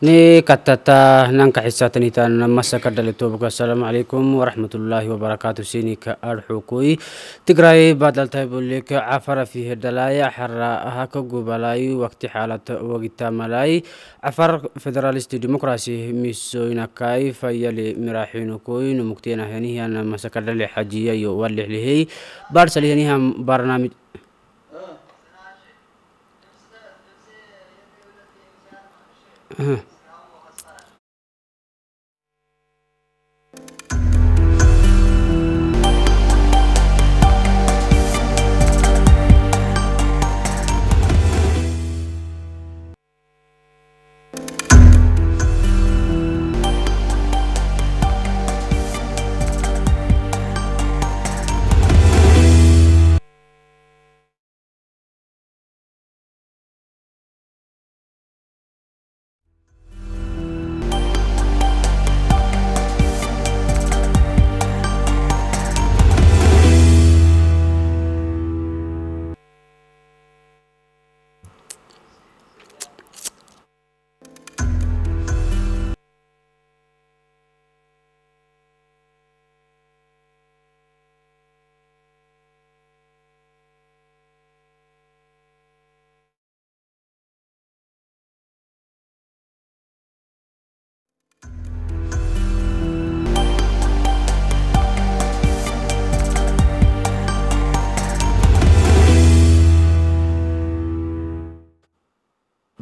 ni katata nanka xisatanitan masa kadhale toobka asalaamu calaykum waraxmatullaahi wabarakaatu sinika adxukui tigraay badaltahay bulika cafara fihe dhalaay axara aha ka gubalaay waqti xaalata wagitamalay cafar federalist democracy misoynakaay fayali miraaxinukui numugteenahanihian masa kadhale xajiyayo walixlihey baadhsalihanihan barnaamij Uh-huh.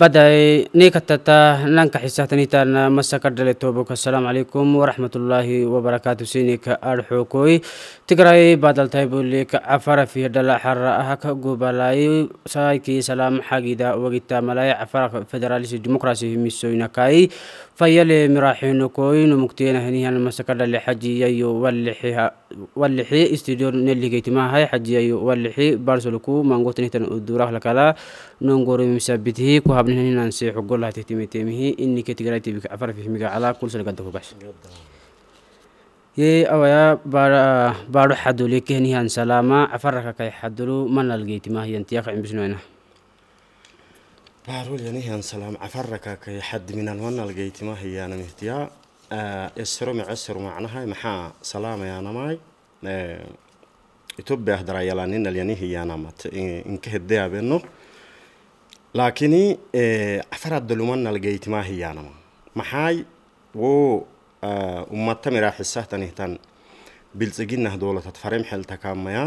بدأي نيكتتا نانك حساتنيتا مسكر دلتوبك السلام عليكم ورحمة الله وبركاته سينيك أرحوكوي تقرأي بدل تايبوليك عفر في دل حرأهك قبلاي سايكي سلام حقيدا وقتا ملاي عفر فدراليس الديمقراسي ميسوينكاي فيالي مراحينكوي نمكتين هنيها المسكر دل حجي واللحيها واللحي استديو نلي كيتماهاي حجي واللحي بارسلكو مانغوتنيتا الدورة لكلا ننقر مسابته كهب وابن هنا نسيح وقول لها تهتمي تيمه إني كتقرأتي بك عفر في مقا على كل سنة قدفو بحش يي أو يا بارو حدو لك هني هان سلاما عفرك كي حدلو من لقيت ما هي أنت يقعن بشنونا بارو لني يعني هان سلام عفرك كي حد من المن لقيت ما هي أنا مهتيا يسرو آه، معسر معناها محا سلام يا أنا ماي إتوبي آه، أهدر يلا هي أنا مت إنك هديها بينه laakiin afar abdulumana lageytimaahiyaanama maxaay wo ummata miraaxisahtanihtan bilxiginah dowlatad farem xeltakamaya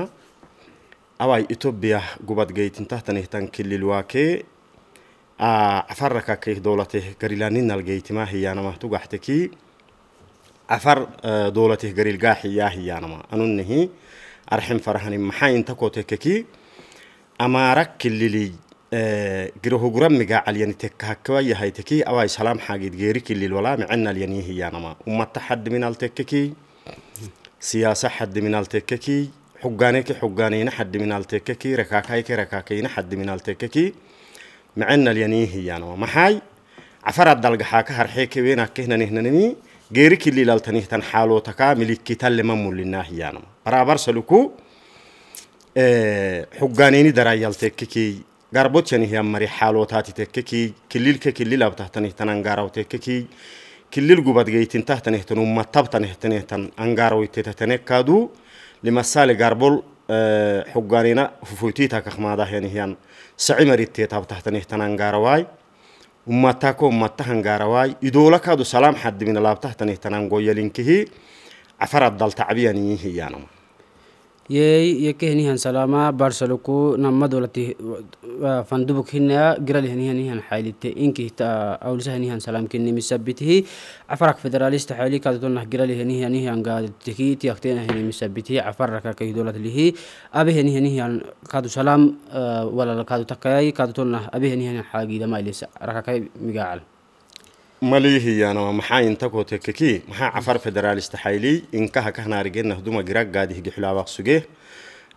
away itoobiyah gubad geytintahtanihtan kililwaakee afarrakakih dowlatih garilaninal geytimaahiyaanamah tugaxtekii afar dowlatih garilgaaxiyaahiyaanama anunihi arxem farahani maxaa intakootekekii amaarak kililiy garohoguramiga calyanitekaakawayahay tekii away salaam xaagid geeriki lilwalaami cenal yanihiyanama umata xadiminal tekekii siyaasa xadiminal tekekii xugaaneki xugaanayna xadiminal tekekii rakaakayke rakaakayna xadiminal tekekii macenal yanihiyanama maxay cafara dalgaxaaka harxeeke weenakehnanehnanimi geeriki lilaltanihtan xaalootakaa milikitallema mullinaahiyanama baraabarsaluku xugaanayni darayal tekekii garbochani hiya mari xaalootaati tekkeki kililka kililab tahtani tan angaaraw tekkeki kilil gubadgeytin tahtanehtanu matabtanehtanehtan angaarawitetehtanekaadu limasaali garbol xuggaanina fufoytiita kakmaadahani hiyan sacimaritettab tahtanehtan angaarawaay ummatako ummatahangaarawaay idoolakaadu salaam xadimina laabtahtanehtan angoyalinkihi cafarad daltacbiyaniyi hiyaanama يي يكهني هن سلاما بارسلوكو نمد ولتي فندبك هنا جرال هني هني هن حالته إنك تا أول سهني هن سلام كني مسبته عفرك فدراليست حالي كاتدون جرال هني هني هن قاد تكي تيختين هني مسبته عفرك كي دولة له أبي هني هني هن كاتو سلام ولا كاتو تكاي كاتدون أبي هني هن حاجي دما ركاي مجاعل maliihiyaana maxaa intakoote kaki maxaa cafar federaalista xaylii inkaha ka hanaarigeedna huduma giraaggaadi higixulaabaq sugee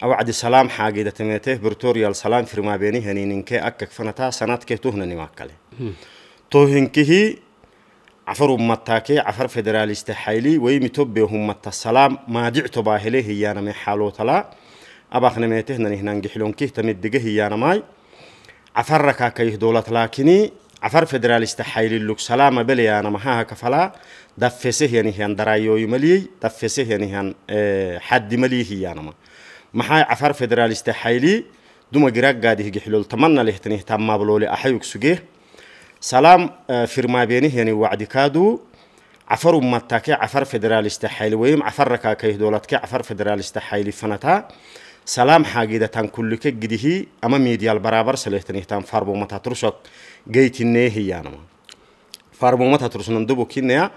awacdi salaam xaageeda tameete bertorial salaam firmaabeeni haniininkee akka fanataa sanadkee tuhnanimaa kale toohinkihii cafar ummataakee cafar federaalista xaylii waymi tobbee hummata salaam maadicto baahele hiyaaname xaalootalaa abaaqnameete hnanihnaan gixilonkiih tamiddige hiyaanamaay cafarrakaa kayih dowlad laakinii عفر فدراليست حيل لوك سلامة بلي أنا محاها كفلا دفسه يعني هن درايو يملي دفسه يعني هن آه، حد ملي هي أنا ما محا عفر فدراليست حيلي دوما جراك قاده جحلول تمنى له تنه تام ما بلولي أحيوك سجيه سلام آه، فرما بينه يعني وعد كادو عفر متاكي عفر فدراليست حيلي ويم عفر ركاكي دولتك عفر فدراليست حيلي فنتا سلام حاجة تان كلك جديه أما ميديا البرابر سلهتنه تام فربو متاترشك جيتني هي أنا ما فارمومتها ترسنن دبو كينيا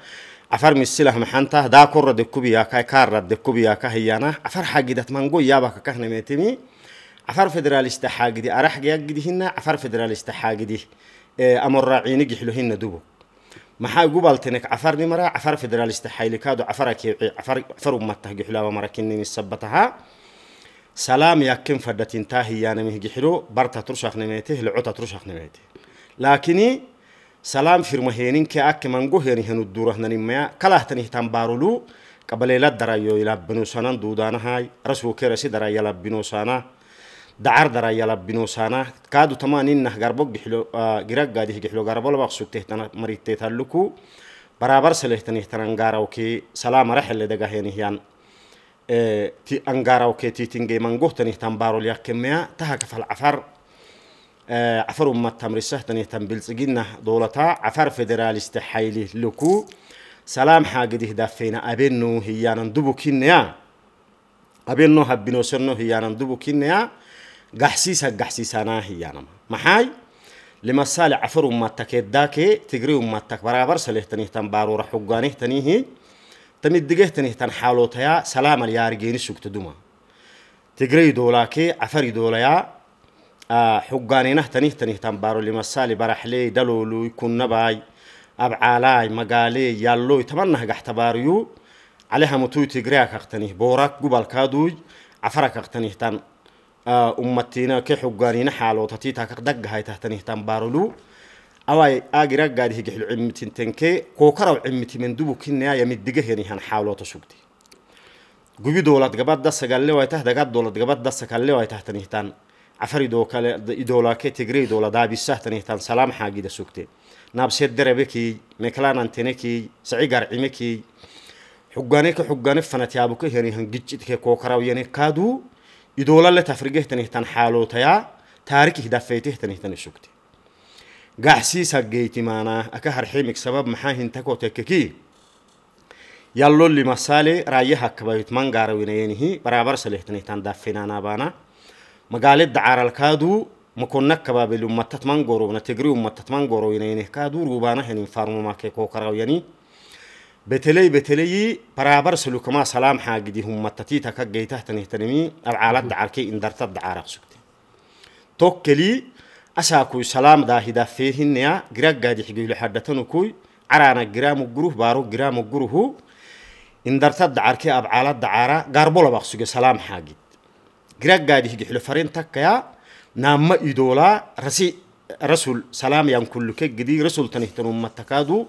عفر مسيله محنتا دا كور دكوبيا كاي كار دكوبيا كهيانا عفر حاجدت منجو يابا كهنا ميتمي عفر فدراليست حاجدي أرح جاجدي هنا عفر فدراليست حاجدي أمر راعيني جحلو هنا دبو ما حاجو بالتنك عفر نمرة عفر فدراليست حايلكادو عفر كي عفر عفر أمته جحلو مرة كني مسبتها سلام يكن فدتين تاهي يانا مه جحلو برتا ترشخ نميته لعوتا ترشخ نميته لكن سلام في المهينين كأك من جهر يعني هنو الدورة ننمية كله تنهتم بارولو قبل لا درايو يلبنو سنة دودانا هاي رسول كرسي درايو يلبنو سنة دعار درايو يلبنو سنة كادو تمانين نه غربوك جحلو جرق آه، قادي جحلو غربو لبق تهتنا مريد تهتلوكو برابر سليه تنهتنا نغاروكي سلام رحل لدقا هينيهيان آه، تي انغاروكي تي تنجي من جهتنه تنبارو ليكمية تهكف العفر آه، عفر أمت تمرسه تنيتن بلسجينا دولتا عفر فدراليست حيلي لكو سلام حاجة حاجده دافينا أبنو هي أنا أبنو هبنو سنو هيانا أنا هي أنا ما محاي لما سال عفر تكيد داك تجري تك برا أمتك برابر سليه تنيتن بارو رحقانه تنيهي تمدقه تنيتن تيا سلام اليارجين شو دوما تجري دولاكي عفر دولايا آه، حقانينه تنيه تنيه تنبارو لما سالي برحلي دلولو يكون نباي أبعالاي مقالي يالو يتمنى هقح تباريو عليها متويتي قرياك اختنيه بورك قبال كادوي عفرك اختنيه تن آه، أمتينا كي حقانينه حالو تتيتا كدق هاي تهتنيه تنبارولو أواي آجرا قاعد هيجي حلو عمتي تنكي كوكرا عمتي من دوبو يمد دقه يعني هن حالو تشوكتي قبي دولت قبات دسة قال لي وايته دقات دولت قبات دسة قال لي وايته تنيه تن عفريدو كلا إدولا كتجري دولا دابي سهتني تان سلام حاجي ده سكتين نابسيد دربكي مكلان أنتنكي سعيجر عمكي حجانك حجان فنتي أبوك يعني هنجت كوكرا ويعني كادو إدولا اللي تفرجه تنه تان حاله تيا تارك هدفته تنه تان سكتين قحسيس هجيتي معنا أكهر حيمك سبب محاهن تكو تككي يلا اللي مسالي رايها كبايت من قاروينينه برابر سلهتنه تان دفنانا بانا مقالة الكادو مكونة كبابل magaalada caralkaaduu makonakababel umatatmangorowna tigri umatatmangorowinayneh kaaduu rubaanahinin farmumakee kookarawyanii بتلي بتلي برابر سلوك ما سلام حاق دي هم متتي تكجي تحت نهتنمي العالات دعار كي درت دعارك سكتي توكلي أساكوي سلام دا هدا فيهن نيا غراق قادي حجي لحدتنو كوي عرانا غرامو غروه بارو غرامو غروه إن دعار كي أبعالات عالات دعارة قربوا لبخسوك سلام حاجد جرجادي هجي حلو فرين تكيا نام إدولا رسي رسول سلام يان كل كي جدي رسول تنه تنوم متكادو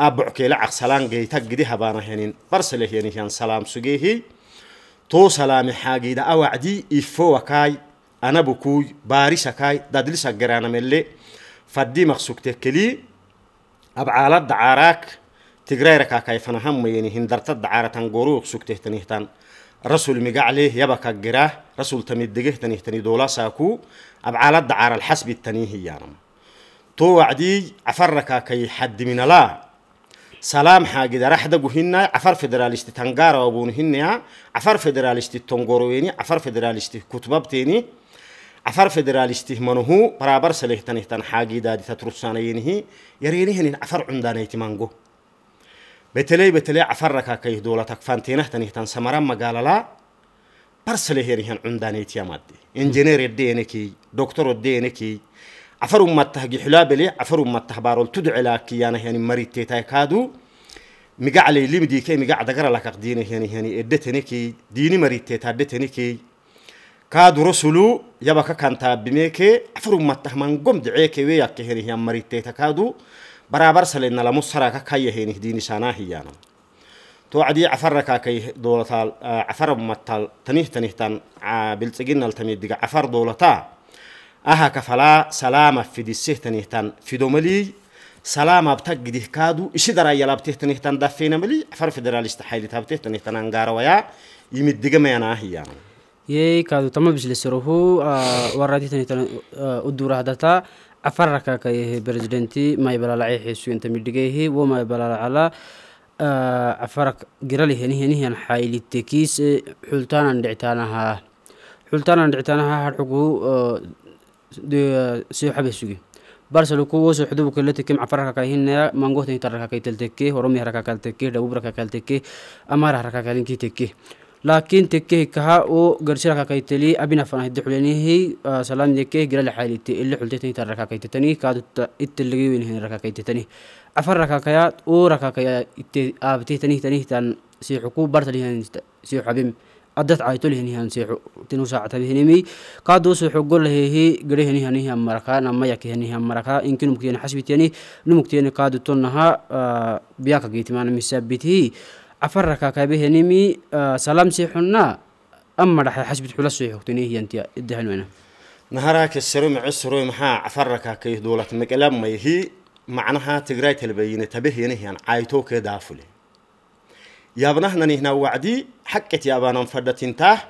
أبعك لا عق سلام جي تك جدي هبانا هنين برسله يعني هن سلام سجيه تو سلام حاجة دا أوعدي إفو وكاي أنا بكوي باريس كاي دادلس جرانا ملي فدي مخسوك تكلي أبعالات دعاراك تجريرك كيفنا هم يعني هندرت دعارة غروق سكته تنهتان رسول مجعله يبقى جراه رسول تمي دقه تنيه تني دولا ساكو أبعالد عار الحسب التنيه يانم تو وعدي عفركا كي حد من لا سلام حاجة ده راح دقو هنا عفر فدراليستي تنقارا وابون هنا عفر فدراليستي تنقرويني عفر فدراليستي كتبابتيني عفر فدراليستي منهو برابر سليه تنيه تن حاجة ده دي تترسانيينه يرينيهن عفر عمدانيتي منقو بتلي بتلي عفركا كي دولتك فانتينه تنيه تن سمرا مقاللا برسل هيريان عندنا يتيامادي إنجنير يدينكي دكتور يدينكي عفروا ما تهجي حلابلي عفروا ما تهبارول تدعي لك يعني يعني مريض تيتاكادو مجا علي لي مدي كي مجا دقر لك ديني يعني يعني ادتنيكي ديني مريض تيتادتنيكي كاد رسلو يبقى كان تابميكي عفروا ما تهمان قم دعيك وياك يعني يعني مريض تيتاكادو برابر سلنا لمصرا كايه يعني ديني شاناهي يعني توعدي عفر كاكي دولتال آه، عفر ممتال تنيه تنيه تن آه، بلتقين التميد دقا عفر دولتا أها كفلا سلامة في دي سيه تنيه تن في دوملي سلامة بتقده كادو إشي درا يلابته تنيه تن دفين ملي عفر فدراليست حيلي تابته تنيه تن انقار ويا يمد دقا مينا هي يعني يي كادو تم بجلي سروهو آه، ورادي تنيه تن الدورة هدتا عفر كاكي برزدنتي ما يبلا لعيه سوين دقايه وما يبلا Ah, afarak girali henihenihan xaylitekiise eh, xultaanan dhictaanahaa xultaanan dhictaanahaa harxugu eh, eh, sooxabesuge barsaluku woso xudubuka latekem cafarakakalhinaya mangohtanita rakakaitalteke horomiya rakakalteke dhawub rakakaalteke amara rakakalinki teke laakiin tekehi kaha oo garsi rakakaitali abinafanahide xulenihi ah, salaamyeke girali xaylite ele xultetanita rakakaitetani kaadutta itelegewenhen rakakaitetani afar rakaakayaad uu rakaakayaa itte aabatih tanih tanihtan siixu kuu bartalihan siixu abim adad caaytolihinihan siixu tinu saacatabhinimi kaaduu siixu golahehi gerehenihanihan marakaa namayakihenihan marakaa inkinumktieni xasbiteni numuktieni kaadu tonnahaa biyaaka giitimaana misaabitihi afar rakaakabehenimi salaam siixunna ama dhaxay xasbit xula siixuktinihiyantiya iddahanwena نهارك السروم عسروم ها عفرك هكي دولة مقلب ما يهي macnaha tigraay talbayine tabahenahyan caaytoo kee daafule yaabnahnani hna wacdii xaqet yaabaanan fadhatintaah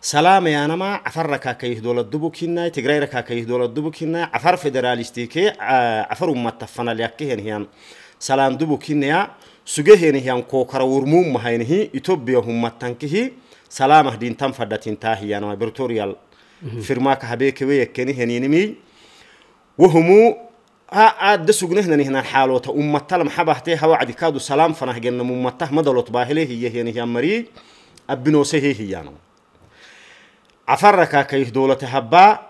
salaamayaanamaa cafarrakaa kayih dowladdubukinay tigraayrakaa kayih dowladdubukinay cafar federaalistikee cafar ummata fanalyakkehenahyan salaan dubukinaya sugehenahyan kookara wurmuumahaynahi itobiya hummatankihi salaamah dhintan fadhatintaahiyanamaa bertorial firmaaka habeekeweyakkeniheniinimi wahumu aad da sugnahnan xaalota ummatal maxabahtee hawacdi kaadu salaam fanahgena mummatah madalot baahile hiyahenihyanmari abinosehe hiyana cafarakaakayih dowlate habbaa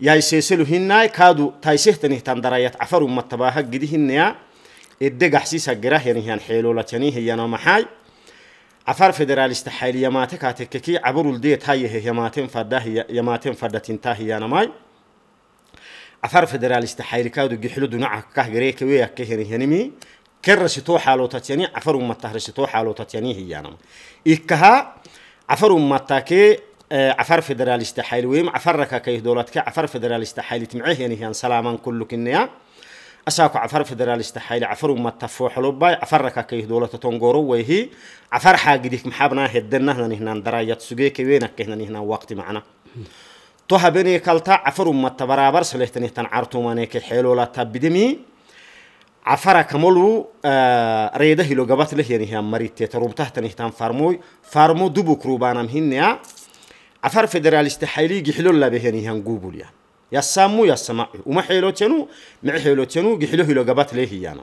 yaiseeselu hinnaay kaadu taisehtanihtan darayat cafar ummatabaaha gidihinaya edde gaxsiisagerahyanihyan xeelolacanii hiyana maxaay cafar federaalista xayl yamaate kaatekkekii caburul deet hayehe yamaaten fadhatintaa hiyanamaay afar federalist xaylikadu gixludu naca kah gareeka weya ka herihanimi kerrasitoo xaalotatyani afar ummata rasitoo xaalotatyani hiyanama ikkaha afar ummatake afar federalist xayli weyim afaraka kayh dowladke afar federalist xaylit micehenihiyan salaaman kullukinaya أساكو عفر فدراليست حيل عفر ومتفو حلوباي عفر كاكي دولة تونغورو ويهي عفر حاجديك محابنا هدنا هنا نهنا درايات سجيك وينك هنا نهنا وقت معنا تهبني كالتا عفر أمت برابر سلحتني تنعرتو مانيك حيلو لا تبدمي عفرا كمولو آه ريده لو قبات له يعني هم مريت تروم تحت نهتم فارموي فارمو دوبو كروبانم هنيا عفر فدراليست حيلي جحلو لا به يعني هم قوبوليا يسامو يسمع وما حيلو تنو مع حيلو تنو جحلو لو قبات له يعني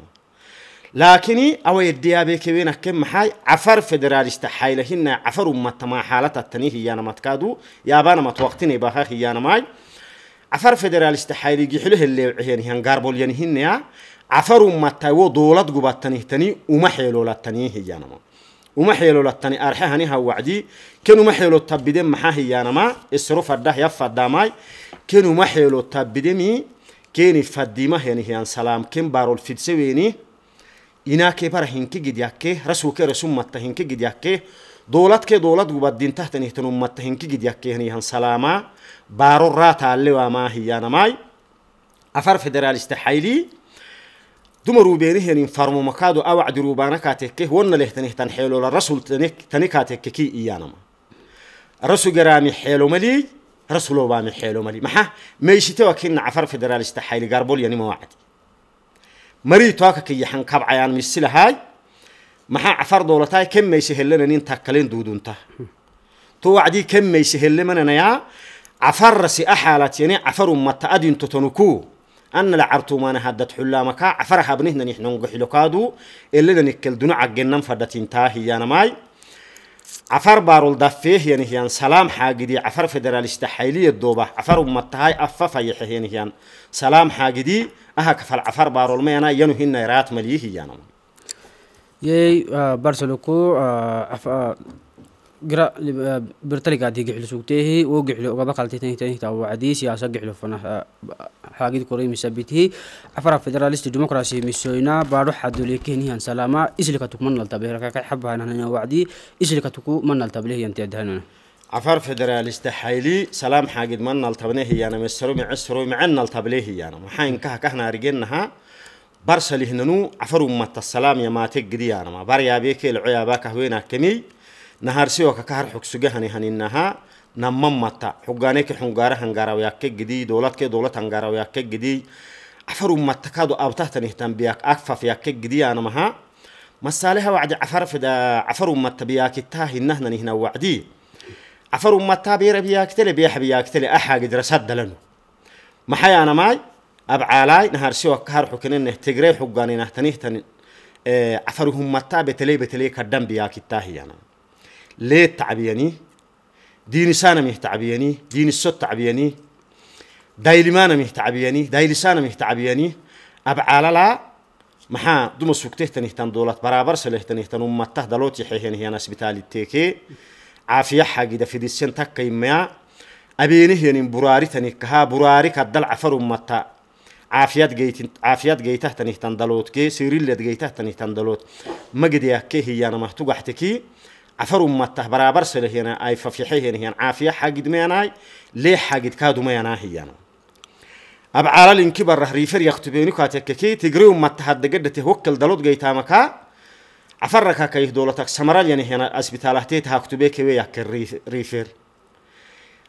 لكن أو الديابة كوين كم حي عفر فدراليست حي لهن عفر أمة ما حالة التنيه يانا متكادو يا بانا متوقتني بها يانا ماي عفر فدراليست حي جحله اللي يعني هن قاربول يعني هن عفر أمة تاو دولة جبات تنيه تني وما حيلو للتنيه يانا ما وما حيلو للتني أرحه هني هوعدي كانوا ما حيلو تبدين محاه يانا ما الصرف الده يفض داماي كانوا ما حيلو تبدين كيني فديمه يعني هن سلام كم بارول فيدسويني يناكي بره هنكي قد يكي رسوك رسوم مت هنكي قد يكي دولت كي دولت قبدين تحت نهتنم مت هنكي قد يكي هني هن سلاما بارو راتا اللي وما هي أنا ماي أفر فدراليست حيلي دمرو بينه هنين فرمو مكادو أو عدرو بانكاتك ون له تنه تنحيلو للرسول تنك تنكاتك كي إيانا ما رسول جرامي حيلو ملي رسولو بامي حيلو ملي محا ميشتوا كنا عفر فدراليست حيلي قربول يعني مواعدي marii tooka ka yaxan kabcayaan misilahaay maxaa cafar doolataay ka mayse helananin takkalen duudunta to wacdii ka mayse helemananayaa cafarasi axaalatyani cafaru mata adinto tanuku أن لعرتمان هدت حلامك عفر هبنهن نحن نقحلكادو إلا نكل دون عجنن فدتين تاهي يانا ماي عفر بارول دفيه يعني هيان سلام حاجدي عفر فدراليست حيلية دوبة عفر ومتهاي أففا يحيي يعني هيان سلام حاجدي أها كفل عفر بارول مينا ينو هن نيرات مليه يعني يي آه، برسلكو عفر آه، آه، قرا برتلقى دي قحلو سوقتيه وقحلو وقبا قالتي تاني تاني تا وعديس يا سقحلو فنا حاقد كوري مسبته عفرا فدراليست ديمقراطي مسوينا بارو حدولي كيني ان سلاما اسلك تكمن لتبهر كا حبها انا وعدي اسلك تكو من لتبله انت دهننا عفر فدراليست حيلي سلام حاقد من لتبنه هي انا مسرو معسرو معنا لتبله هي انا محاين كه كهنا رجنها برسلي هننو عفرو مت السلام يا ما تقدي انا ما بريا بيك العيابك هوينا كمي nahaarsiyo ka kahar xugsugahani haninahaa namamata xugaaneke xungaara hangarawyaakke gidii dowladke dowlad hangarawyaakke gidii cafaru matakaadu abtahtanihtan biyaak akfafyaakke gidiyaanamahaa masaaleha wacdi cafar fida cafaru mata biyaakitaa hinahnani hina wacdii cafaru mataa biira biyaaktele biyaxa biyaaktele axaagidrasad dalanu maxayaanamaay abcaalaay nahaarsiyo ka kahar xukineneh tigree xugaaninahtanihtan cafaruhummataa betelee betelee kadhan biyaakitaahiyanama ليه تعبياني ديني سانا ميه تعبياني ديني سوت تعبياني دايلمانا ميه تعبياني دايلسانا ميه تعبياني أبعالا لا maxaa duma sugtehtanihtan dowlad barabarsalehtanihtan ummatah dalot yaxehenihyan asbitaaliteke caafiyaxagida fidisen takkaymaya abeenihyanin buraaritanikkahaa buraari kaddal cafar ummata caafiyad geytahtanihtan dalootke sirilad geytahtanihtan daloot magediyakke hiyanamah tugaxteki عفر أمته برابر سله هنا يعني، أي ففيحيه هنا يعني، يعني عافية حاجد ميناي ليه حاجد كادو ميناه هنا أبعال الانكبر ره ريفر يختبيني كاتككي تجري أمته هاد قد تهوكل دلود جيتا مكا عفرك كيه دولتك سمرال يعني هنا أسبتاله تيت هاكتبه كوي يكر ريفر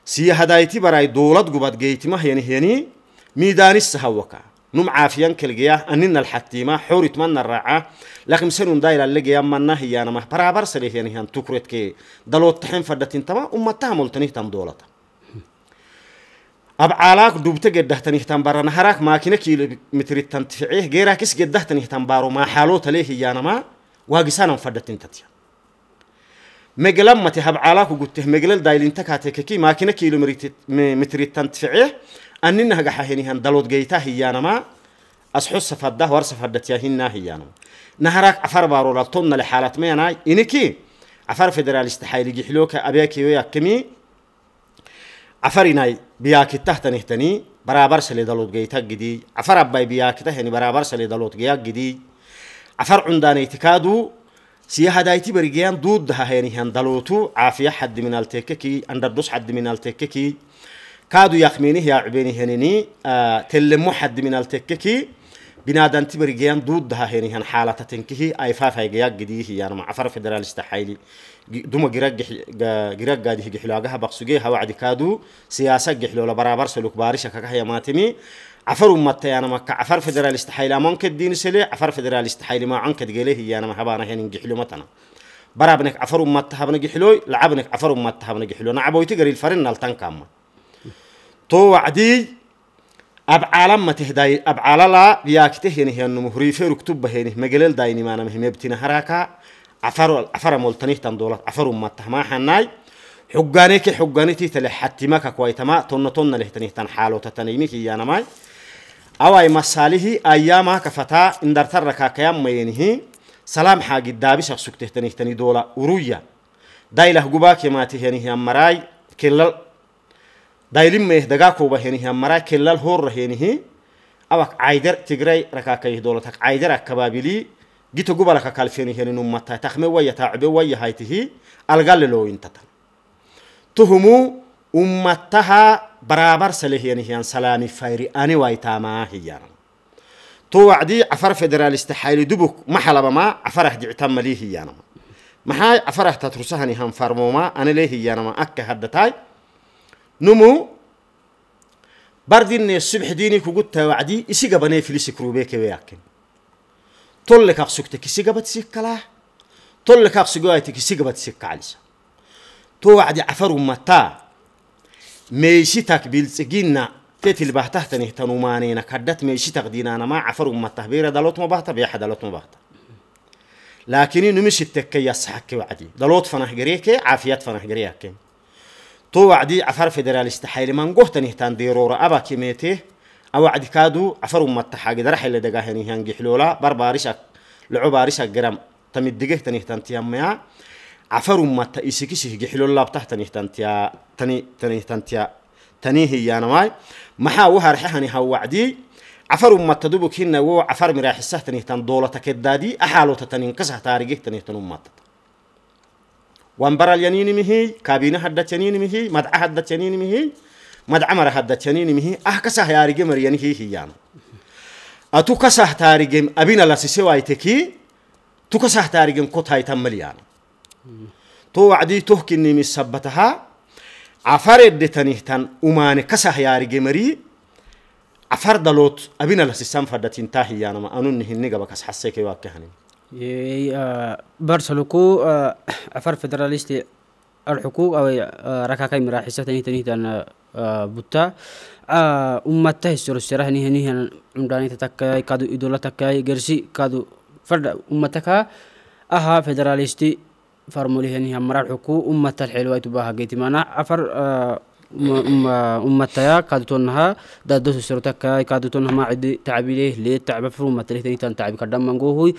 سي هدايتي براي دولت قبض جيتي ما يعني هني ميدان السهوكا نم عافيان كلجيا أننا الحتيمة حورت من الرعاة لكن مسنون دايلا لجيا من نهي أنا ما برابر سليه يعني هن تكرت كي دلوت تحن فردتين تما وما تعمل تنيه تم دولتا أب علاق دوبت جده تنيه تم برا نهرك ما كنا كيلو متر تنتفعيه غيرك إس جده تنيه تم بارو ما حالو تليه يعني ما واجسانا فردتين تتيا مجلمة هب علاق وقلته مجلل دايلين تكاتك كي ما كنا كيلو متر تنتفعيه أننا هجح هنا دلود جيته هي نما أصحص فده ورص فدت يهنا هي نما نهرك عفر بارو لطن لحالات مينا إنكي عفر فدرال استحيل جحلوك أبيك وياك كمي عفريناي بياك تحت نهتني برابر سلي دلود جيته جدي عفر أبي بياك تهني برابر سلي دلود جياك جدي عفر عندنا تكادو سيهدايتي برجيان دود هيني هن دلوتو عافية حد من التككي أندردوس حد من التككي كادو يخميني يا عبيني هنيني آه تلمو حد من التككي بنادان تبرجيان دود ده هني هن حالة تنكه أي فاف هاي جياج جديه يعني مع عفر فدرال استحيلي دوما جرق جرق جاده جحلاجها بقسجي هوا عدي كادو سياسة جحلو برابر سلوك بارش كه يا ماتمي عفر أمتي أنا يعني ما عفر فدرال استحيلي ما ممكن الدين سلي عفر فدرال استحيلي ما عنك تجليه يعني ما هبانا هني جحلو متنا برابنك عفر أمتي هبنا جحلوي لعبنك عفر أمتي هبنا جحلو نعبوي تجري الفرن نلتن كامل تو وعدي أبعال ما تهداي أبعال لا ياكته هنا يعني هي إنه مهريفة ركتب هنا مجلل دايني ما أنا مهم يبتين حركة عفر عفر مولتنيه تن دولة عفر ما تهما حناي حقانيك حقانيتي تل حتى ما كويتما تون تون له تنيه تن حاله تتنيمك يانا ماي أو أي مساله أيام كفتا إن در تركا كيام ما ينهي سلام حاج دابي شخصك تهتنيه تني دولة ورويا دايله جباك ما تهنيه أمراي كلل daylimeh dagakuba henihi mara kelal horra henihi awak aider tigray rakakaih dolat hak aidera kababili gito gubala kakalfeni heni nummata takme waya taabe waya haytihi algalle lo intatan tuhumu ummataha barabar saleheni hiyan salami fayri ani waitama hiyan تو وعدي عفر فدراليست حالي دبك ما حلب ما عفره دعتم ليه هيانما ما هاي عفره تترسهني هم فرموما أنا ليه هيانما أكا هدتاي نمو بردين الصبح ديني كوجودة وعدي إسيجا بني فليس كروبي كوياكن طلك أقصقتك إسيجا بتسيك كلا طلك أقصقايتك إسيجا بتسيك كعلسة توعد عفر متا ميشتك بالسجينة تتل بحته نهتنو مانينا كدت ميشتك دينانا ما عفر متا بيرا دلوت ما بحته بيحة دلوت ما بحته لكن إنه مش التكية وعدي دلوت فنح جريك عافية فنح جريك تو وعدي عفر فيدراليست من قهتن يهتان ديرورا أبا كميته أو عدي كادو عفر أمت حاجة درح اللي دقاهن هيان جحلولا بربارشة لعبارشة جرم تمد دقه تن تيام تياميا عفر أمت إيسكيسه جحلولا بتحت تن يهتان تيا تني تني يهتان تيا تني هي أنا ماي محا وهرحهني هو وعدي عفر أمت تدوبك هنا وعفر مراح السهتن يهتان دولتك الدادي أحالو تتنين كسه تاريخ تن يهتان أمتك وانبر الينين مهي كابينة حدت ينين مهي مدعى حدت ينين مهي مدعى مر حدت ينين مهي أحكسه أه يا رجيم مريان هي هي يعني أتو كسه تارجم أبينا لسيسي وايتكي تو كسه تارجم كوت هاي تملي يعني تو وعدي تهكني من سبتها عفرد تنهتن أمان كسه يا رجيم مري عفر دلوت أبينا لسيسان فردتين تاهي يعني ما أنو نهني قبك أسحسيكي واكهنين إيه، آه، برسلكو عفر آه، فدراليستي الحقوق أو آه، ركاكي مراحسة تنهي تنهي تن بوتا أمته سر السره نهي نهي عمراني تتكاي كادو إدولة تكاي جرسي كادو فرد أمتك أها فدراليستي فرمولي هني هم راح الحلوة تباها جيتي معنا عفر أمتها كادتونها دا دوس سرتك كادتونها ما عد تعبيله ليه تعب فروم تلي تاني تان تعب كدام من جوهي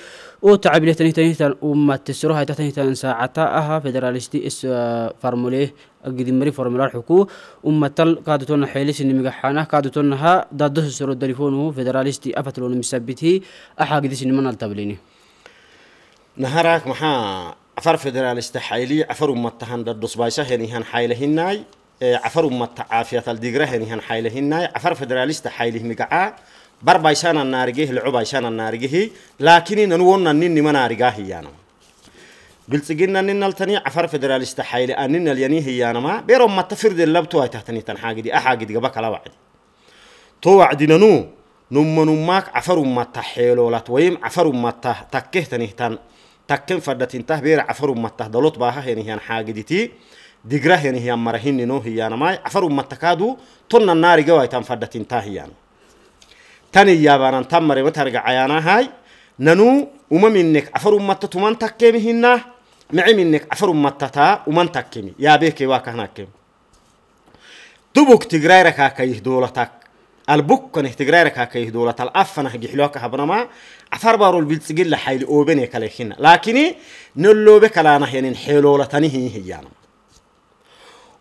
أو تعبيله تاني تاني تان أمة تسروها تاني تان ساعتها فدراليستي إس آه، فرموليه أقدم مري فرمولار حكو أمة تل كادتون حيلس إن مجحنا كادتونها دا دوس سرو دريفونه فدراليستي أفتلون مسبته أحاق ديس إن من التبليني نهارك محا عفر فدراليست حيلي عفر أمة تهان دا دوس بايسه يعني هن حيله هناي إيه، عفر أمت عافية الدقرهن هن حيله هنا عفر فدراليست حيله مقعا النارجه النارجيه لعبايشان النارجه لكن ننوون نني منارجاه يانا قلت جينا نن التني عفر فدراليست حيله أنن اليني هيانا ما بيرم ما تفرد اللبتو هاي تحتني تنحاج دي أحاج دي قبك على وعد تو وعدنا نو نم نماك عفر أمت حيله لا تويم عفر أمت تكه تن تكن فردت انتهى بير عفر أمت دلوت باها هني هن حاج دي تي digrahyan hiyan marahinino hiyanamay afaru mattakadu tonna naariga waytan fadhatintaa hiyan tani yaabanan tan mare matarga cayaanahay nanu umaminek afaru matta tuman takkemi hinna miciminek afaru mattata uman takkemi yaabeeke waa kahnakkemi dubuk tigrayra kaakayih dowlatak albukkaneh tigrayra kaakayih dowlatal affanah gixloaka habnama afar barol biltzigilla xayli oobene kale hinna laakini noloobe kalaanahyanin xeeloolatanihi hiyaanama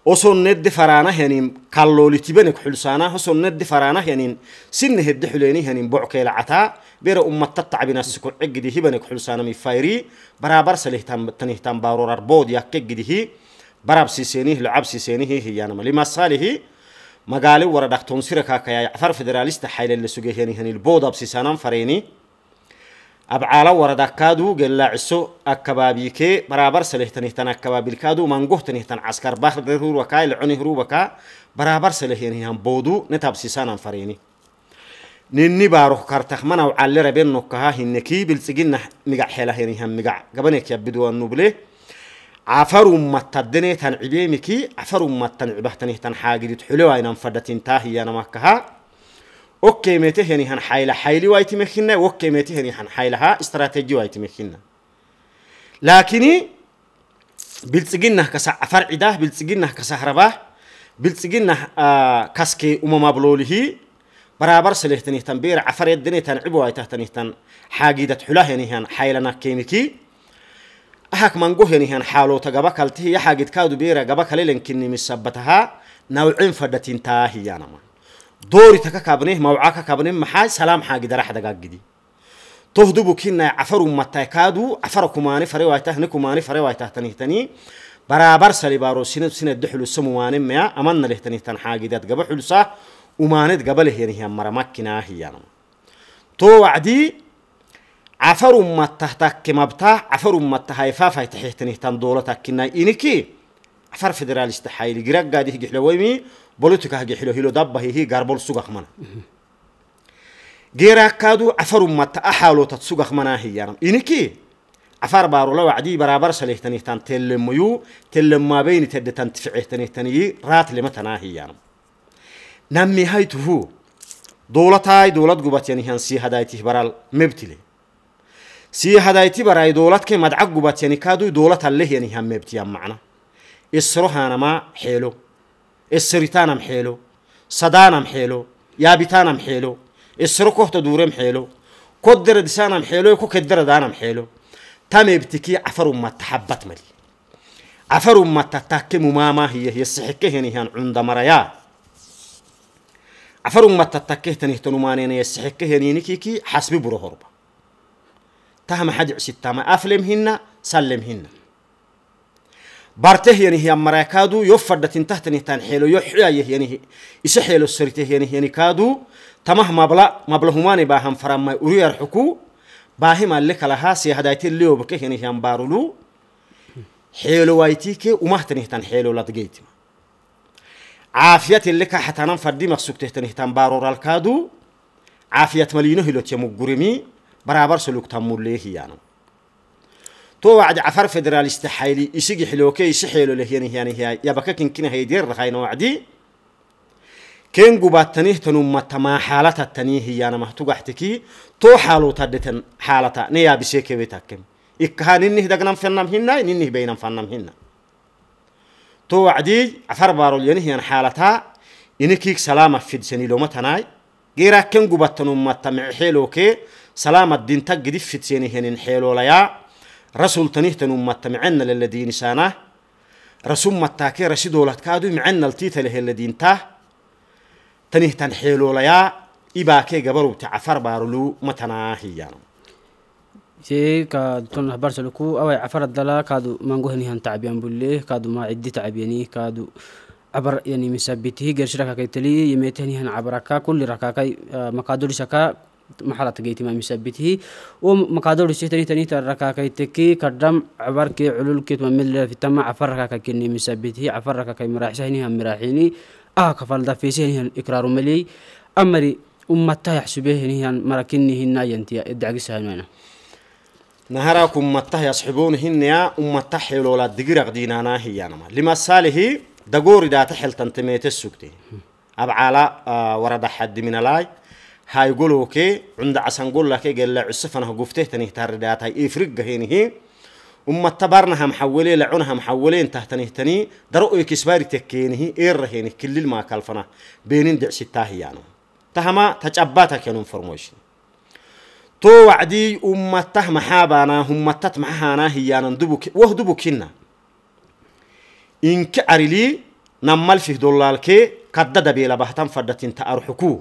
وصل ند فرانه يعني كالولتي بنك حلسانه وصل ند فرانه يعني سن هد حليني يعني بعك العتاء بير أم تطع بنا السكون عقده بنك حلسانه مفايري برابر سله تام تنه تام بارور ربود يقعده براب سيسينه لعب سيسينه هي أنا ملي مساله مقالي ورا دكتور سيركا كيا عفر فدراليست حيل اللي سجيه يعني هني البود أبسيسانم فريني abcaala waradakkaaduu gelaaciso akabaabikee baraabar salehtanihtan akabaabilkaaduu mangohtanihtan caskar bahdarurwakaa ilconihrubakaa baraabar salehenihan boodu netabsisanan fareeni ninni baaroh kartak manaw calle rabenokkaha hinekii biltsiginah migac helahenihan migac gabanekia biduwanuble cafarummattadenetan cibeemikii cafarummattan cibahtanitan xaagidit xulewaynan fadhatintaa hiyanamakaha اوكي متى هني هنحايل حايلي وايت مخنا اوكي متى هني حيلها استراتيجي وايت مخنا لكني بلتسجنه كسا فرع ده بلتسجنه كسهربه بلتسجنه آه كسكي أمم بلوله برابر سلهتني تنبير عفر يدني تنعب وايتهتني تن حاجيدة حلاه يعني هن حايلنا كيميكي أهك منجو يعني هن حالو تجابا كالته يا حاجة كادو بيرا جابا كليلن كني مسبتها نوعين فردتين تاهي يعني دوري تكا تككابنه موعا ككابنه محاي سلام حاجة درا حدا جدي تهدو بكينا عفرو متى عفرو كماني فري وايته نكماني فري وايته تنيه تني برابر سلي بارو سنة سنة دحلو سمواني ميا أمان له تنيه تن حاجة دات قبل حلوسا وماند قبل هي هي مرة مكنا هي أنا تو وعدي عفرو متى تك مبتا عفروا متى هاي فافا تحيه تنيه تن دولتك كنا إنكي عفر فدرالي حايل جرق قاعد يجي حلويمي بوليتيكا هجي حلو هيلو دبا هي هي غاربول سوغخ منا جيرا كادو عفر مت أحالو تتسوغخ منا هي يارم يعني إنكي عفار بارو لو عدي برابر سليه تنيهتان تلميو تلم ما بين تدتان تفعيه تنيهتاني رات لمتنا هي يارم يعني. نمي هاي تهو دولتاي دولت قبت يعني هن سي هدايته برال مبتلي سي هدايتي براي دولت كي مدعق قبت يعني كادو دولت اللي يعني هم مبتيا يعني معنا إسرها أنا ما السريتانم حيلو صدانم حيلو يابتانم محيلو السركوه تدورم حيلو كدر دسانم محيلو يكو كدر دانم محيلو تم ابتكي عفر ما تحبت ملي عفر ما تتكم ماما هي هي السحكه هني هن عند مرايا عفر ما تتكه تنه تنمانين السحكه هني نكيكي حسب بروهربا تهم حد ستة ما أفلم هنا سلم هنا بارته يعني هي مراكادو يفردت تحت نتان يعني حيلو يحيا يعني هي إيش حيلو سرته يعني يعني كادو تمه مبلغ مبلغمان باهم فرام ما أري الحكو باهم يعني اللي كلها سيهدايت اللي وبكه يعني هم بارلو حيلو وايتيك وما تنهتان حيلو لا تجيت عافية اللي كحتى نم فردي مقصود تهتان بارور الكادو عافية ملينه لو تيمو برابر سلوك تمور ليه يعني تو وعد عفر فدراليست حيلي يسيجي حلوكي يسيحيلو له يعني يعني هي يا بكا كن كنا هيدير رخاين وعدي كين قباتنيه تنم تما حالتا تنيه يانا مهتوق احتكي تو حالو تدتن حالتا نيا بسيكي بيتاكم إكها ننه دقنام فنام هنا ننه بينام فنام هنا تو وعدي عفر بارو لينه يان يعني حالتا إنكيك سلامة فيد سني لو متناي غيرا كين قباتنم تمع حيلوكي سلامة دين تقدي فيد سني هنين حيلو ليا رسول تنيهتن أمتا معنا للذين سانا رسول متاكي رشيد ولد كادو معنا التيتا له الذين تاه تنيهتن حيلو ليا إباكي قبرو تعفر بارلو متناهي يعني سي كادون برسلكو أو عفر الدلا كادو مانغوهني هن تعبيان بوليه كادو ما عدي تعبياني كادو عبر يعني مسبته غير شركه كيتلي يميتني هن عبركا كل ركاكاي آه، مقادور شكا محلات جيت ما مثبته ومقادر الشيء تاني تاني تركا كيتكي كدم عبر كي علول كي مل في تما عفرك ككني مثبته عفرك كي مراحيني هم مراحيني آه كفال دفيس هني إقرار ملي أمري أمتا يحسبه هني هم مراكني هنا ينتيا إدعك سهلنا نهاركم أمتا يصحبون هنا أمتا حلولا دقرق دينانا هيانما لما ساله دقوري دا تحل تنتميت السكتي أبعالا آه، ورد حد من الاي كي عند قول لك إيه؟ قال عسفنا قفته تني دات هاي إفرق هينه أم تبارنها محولين لعنها محولين تهتني تني درؤي تكيني هي إير هيني كل ما كلفنا بينين دع التاهي يعني تهما تجباتها كانوا فرموشن تو وعدي أمته محابانا همتت معهانا هيانا دبوك وهدبوكنا إنك أريلي نمال فيه دولالك قد دبيلا بهتم فردتين تأرحكو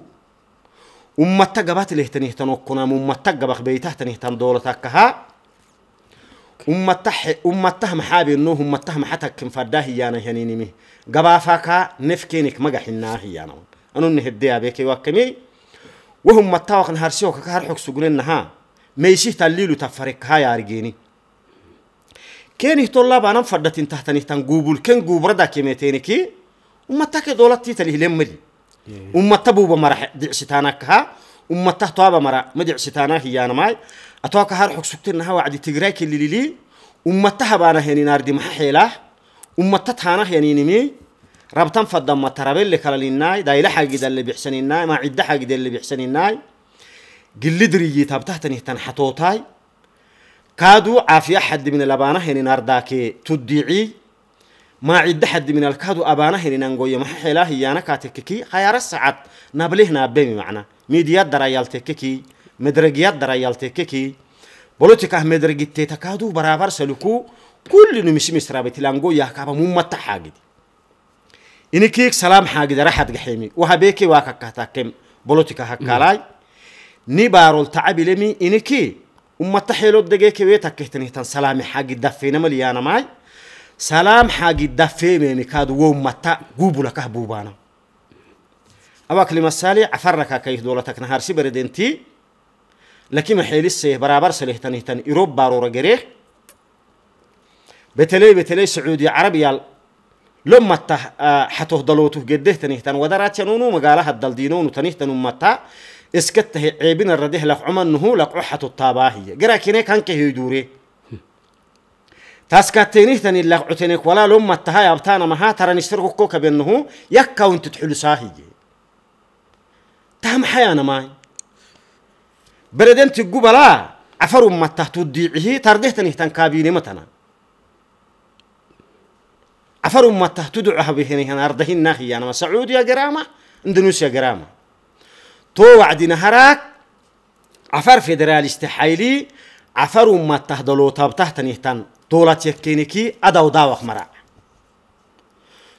أمتا قبات ليه تنيه تنوكونا أمتا قبق بيته تنيه تن دولتاك ها أمتا أمتا محابي إنه أمتا محتا كم فرداه يانا يعني نمي قبافاك نفكينك مجحنا هي يانا أنا إنه الدّيا بيك يوكمي وهم متى وقت هرسيوك كهر حك سجلنا ها ميشي تليلو تفرق هاي أرجيني كيني طلاب أنا فردت تحتني تن قبول كن قبردا كي متيني كدولة تي تليه ummata buuba mara dhicsitaanakahaa ummatah toaba mara ma dhicsitaanaa hiyaanamaay atooka har xog sugtinaha wacdi tigraay kelililii ummataha baana heninaardi maxa xeelaah ummata taana heninimi rabtan fadama tarabelle kalalinaay dayla xagidalle bixsaninaay maacidda xagidalle bixsaninaay gilidriyi tabtahtanihtan xatootaay kaaduu caafiya xadibne labaana heninaardaakee tuddiicii ما عد حد من الكادو أبانا هنا نقول ما حلا هي أنا كاتككي خيار السعد نبلهنا بمي معنا ميديا درايال تككي مدرجيات درايال تككي بولوتيكا أه مدرجيت تكادو برابر سلوكو كل نمشي مصر بتلانقو يا كابا مو متحاجد إني كيك سلام حاجد راحت جحيمي وهبيكي واكا كم بولوتيكا أه هكالاي نبارو التعب لمي إني كي ومتحيلو دقيقة ويتكهتني تن حاجد دفينا مليانا ماي سلام حاجي دفيمين كاد ووم متى قوبو لك بوبانا أواك لمسالي عفرك كيف دولتك نهار سبر دنتي لكن محيل السيه برابر سليه تنهتن إيروب بارورة جريح بتلي بتلي سعودي عربي لما متى آه، حتوه دلوته جده تنهتن ودرات ينونو مقالها الدلدينون تنهتن متى اسكته عيبين الرديه لك عمان نهو لك عحة الطاباهية جرا كيني كان كهيدوري تاسكاتيني ثاني لا عتينك ولا لما تها يبتانا ما ها ترى نشترك كوكا بأنه يكا وانت تحلو ساهي تام حيانا ماي بردن تقبلا عفر ما تهتو ديعه ترده تاني تان كابيني متنا عفروا ما تهتو دعها بهني هنا الناخي يعني أنا ما سعودية جرامة إندونيسيا جرامة تو وعدنا هراك عفر فيدراليست استحيلي عفروا ما تهدلو تابته تاني تان دولة يكينيكي أدو داوخ مرا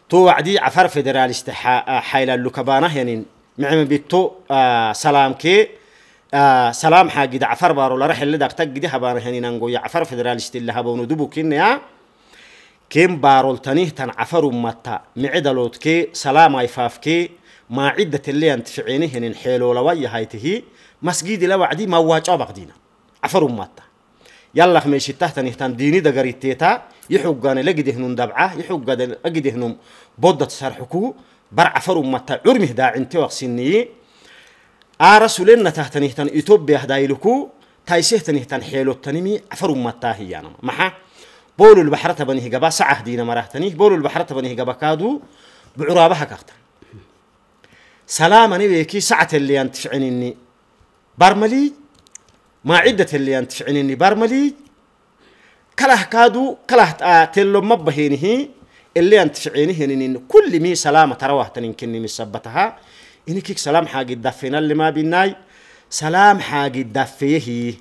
تو وعدي عفر فدراليست حايلة آه، اللوكبانة يعني معما بيتو آه سلام كي آه سلام حاجد عفر بارو لرحل لدك تجدي هبان هني يعني نانجو يعفر فدراليست اللي هبونو دبو كينيا كيم بارول تنيه تن عفر متا معدلوت كي سلام ايفاف كي ما عدة اللي انت فعينه هنين يعني حيلو لوي هايته مسجد لوعدي ما واجه بقدينا عفر متا يلا خميش تحت نهتان ديني دقري تيتا يحوقان لقدهنون دبعة يحوقان لقدهنون بودة حكو بر عفر متى عرمه دا انت وقسيني آرسولنا تحتني تان إتوبيا هدايلكو تايسيه تنه تان حيلو تنمي عفرو متى هي أنا محا بول البحر تبنيه جبا سعه دينا مراه تنيه بول البحر تبنيه جبا كادو بعرابها كاختن سلام أنا بيكي ساعة اللي أنت فعنيني برملي ما عدة اللي أنت شعنيني برملي كله كادو كله تلو مبهينه اللي أنت شعنيه إن كل مي سلامة تروه تنكني مسبتها إنك سلام حاجة دفنا اللي ما بيناي سلام حاجة دفيه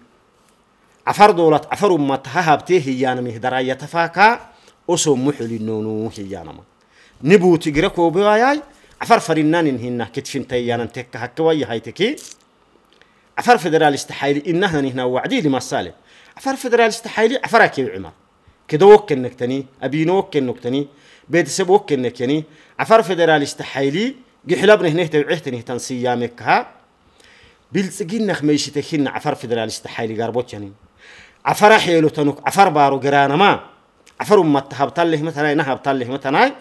عفر دولة عفر أمتها هبته يانا مهدرا يتفاكا أسو محل النونو هيانا ما نبو تقرأ كوبي عفر فرنان هنا كتفين تيانا تكا هكوا يهايتكي عفر فدرال استحايلي إنها هنا وعدي لما سالم عفر فدرال استحايلي عفر كيو عمر كده وكن نكتني أبين إنك تني بيت سب إنك نكني عفر فدرال استحايلي جحلبنا هنا توعهتني تنسيامك بيلس جينا نخ ميشتكين عفر فدرال استحايلي قربوت يعني عفر حيلو تنوك عفر بارو جرانا ما عفر أمتها بطله مثلا نها بطله مثلا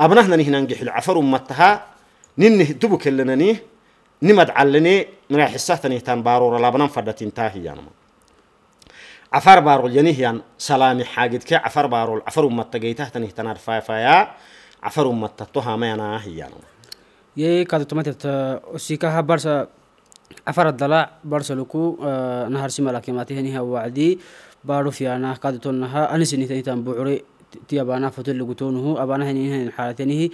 أبنهنا هنا نجحل عفر أمتها نن تبوك لنا نيه نمد علني من حسه تنيتان بارور لابنان فدتين تاهيان عفار بارول ينهيان سلامي حاجد كي عفار بارول عفار أمة تجيته تنيتان عرفا آه، فيا عفار أمة تطها ما أنا هيان يي كاتو تمت أسيكها برسا عفار الضلاع برسا لكو نهر سما لكيماتي هنيها وعدي بارو فيانا كاتو تنها أنسي نيتان بوعري تيابانا فتل أبانا هنيها حالتينه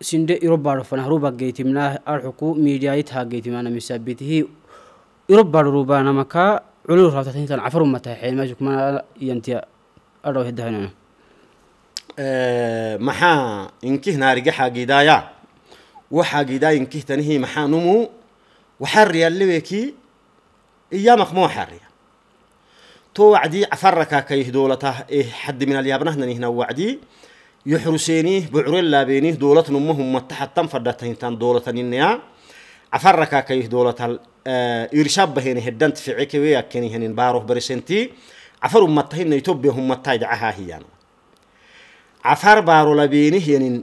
sinde irobaaro fanahruba geytimnaa arxuku miidiyaayithaa geytimaana misaabitihi irobaaro rubaanamaka culul rabtatintan cafaru mataxeen meesha kumana yantiya adhow hidahanana maxaa inkih naariga xaagiidaaya waxaagiidaa inkih tanihi maxaa numu waxarriya leweki iyaamaq mooxarriya to wacdii cafaraka kayhdoolata ee xadiminalyaabanahnan ihna wacdii يحرسيني بعرين لابينيه دولة نمهم متحتم فردتهنتان دولة النيا عفرك كيه دولة آه، إرشاب بهن هدنت في عكوية كني هن باروه برسنتي عفر متهن يتوبهم متايد عهاهيان عفر بارو لابينيه ينين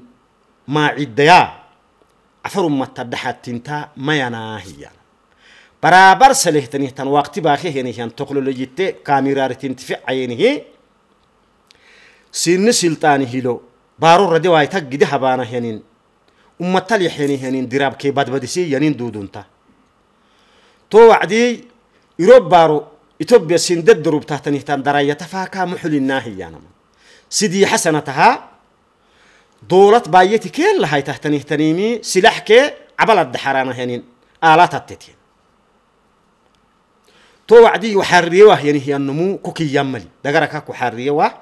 ما عديا عفر متدحتنتا ما يناهيان برابر سلهتني تن وقت باخي هني هن تكنولوجيتي كاميرا رتنتفع سن سلطاني هيلو بارو ردي واي تك جدي حبانا هنين أمتال يحيني هنين دراب كي باد بديسي ينين دودون تا تو وعدي يروب بارو إتوبيا سندد دروب تحتني تان دراية تفاكا محل الناهي يانما سيدي حسنتها دولت بايتي كيل لهاي تحتني تنيمي سلاح كي عبل الدحرانا هنين آلات التتين تو وعدي وحريوه يعني هي النمو كوكي يملي دقرك كو حريوه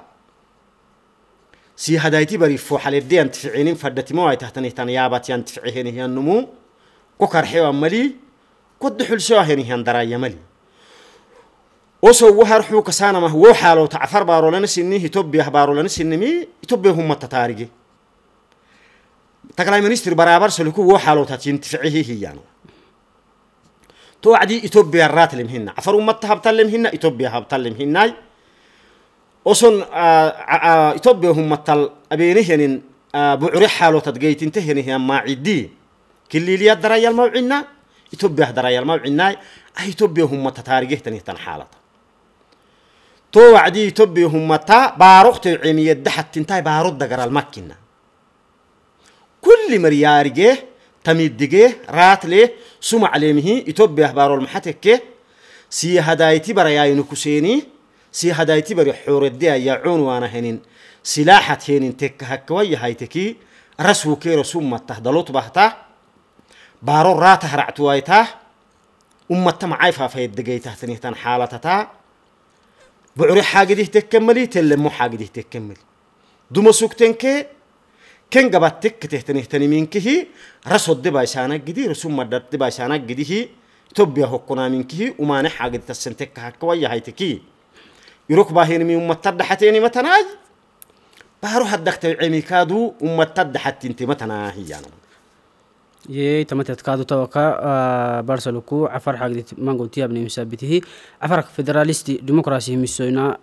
سي هدايتي بري فو حالي حليدي ينتفعينين فردتي مواي تحتني تنيابات ينتفعيهن هي النمو كو كرحيو ملي كو دحل شاهن هي اندرا وصو وحر وهرحو كسانا ما هو حالو تعفر بارو لنسيني هتوبي هبارو أه لنسينمي يتوبي هم التتارجي تقلعي منيستر برابر سلكو هو حالو تنتفعيه هي يعني توعدي يتوبي الرات مهنا عفر أمتها بتلمهن يتوبي هبتلمهن أه ااا آه، آه، آه، يتبعهم مطل أبينهن بعري حالو تدقيت انتهن هي ما عدي كل اللي يدرى الموعنا يتبع درى الموعنا أي يتبعهم تارجه تنه تنحالة تو عدي يتبعهم متا باروخت عمية دحت تنتاي بارد دجر المكنا كل مريارجه تميد دجه رات ليه سمع ليه يتبع بارو المحتكه سي هدايتي برايا ينكسيني si hadayti bari xuuradde ayaa cuun waana henin silaaxat henin tek hakkawayahay teki raswu keera summatah dalot bahtah baaro raatah ractuwaytah ummata macay faafayadegaytah tanihtan xaalatataa bucure xaagidih tekkamali tellemo xaagidih tekkamali duma sugtenkee ken gabad tekketehtanihtaniminkihi rasodde bayshaanaggidi rasumadhadde bayshaanaggidihi tobiya hokkonaaminkihi umaane xaagidi tassen tekka hakkawayahay tekii يروك باهين مي أمة تد حتيني متناج بارو حدك تعمي كادو أمة تد حتى أنت متنا هي يعني. يي تمت كادو توكا آه، بارسلوكو عفر حق ما قلت مسابته عفرك فيدراليستي ديمقراطي مسوينا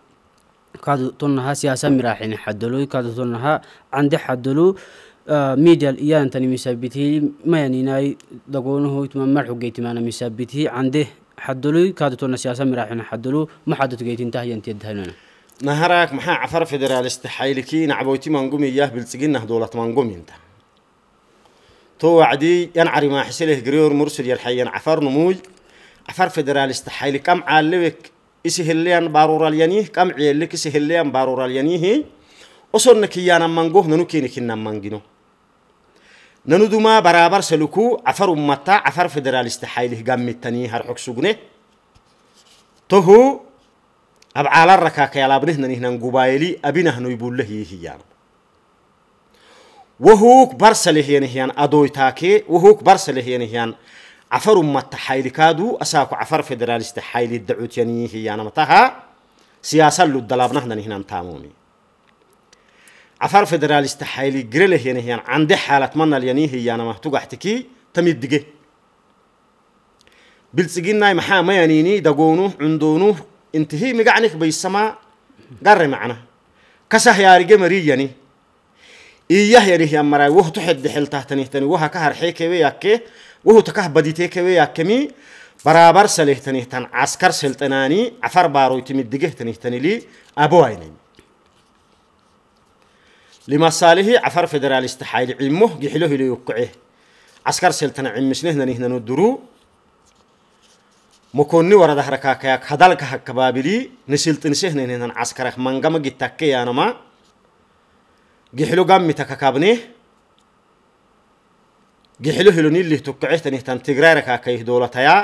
كادو تنها سياسة مراحين حدلو كادو تنها عند حدلو آه، ميديا الإيان تاني مسابته ما يعني ناي دقونه يتمنى مرحو جيتمانا مسابته عنده حدلو كادتونا سياسة مراحنا حدلو ما حدت جيت انتهي انت يدهنونا نهارك محا عفر فيدراليست حيلكين نعبوتي منقومي ياه بلتقين نهدولة منقومي انت تو عدي ينعري ما حسله قريور مرسل يلحين عفر نموج عفر فيدراليست حيلي كم عالوك اسه إسهليان بارور اليانيه كم عيالك عيلك إسهليان بارور اليانيه أصلا كيانا منقوه ننو كيني منقينو نندوما برابر سلوكو عفر أمتا عفر فدراليست حايله قام التاني هرحق سوقنه تهو أبعال الركاك يا لابنه ننهنا نقبايلي أبينه نيبول له يهيان وهوك برسله ينهيان أدويتاكي وهوك برسله ينهيان عفر أمتا حايل كادو أساكو عفر فدراليست حايل الدعوت ينهيان متاها سياسة للدلابنه ننهنا نتامومي عفار فدراليست حيلي جريله يعني هي عندي حالة منا يعني هي أنا مهتوج احتكي تميد دقة بلسجينا محا ما ينيني دقونه عندونه انتهي مقعنك بيسما قرر معنا كسه يا رجال مري يعني إياه يعني هي مراي وهو تحد حل تحتني تاني وها كهر حيك وياك وهو تكه بديتك وياك مي برابر سله تاني عسكر سلطناني عفر بارو يتمد دقه تاني تاني لي أبوه يعني لما ساله عفر فدراليست حايل عمه جحله هلو يقعه عسكر سلطان سلطنة عمشنه ننهن ندرو مكوني ورا ده خدال كه ورد حركاكياك هدالك هكبابلي نسلطنسه ننهن عسكرك منغم يا نما جحله قام تككابنه جحلو هلوني اللي تقعه تنه تن تقرارك هكيه يا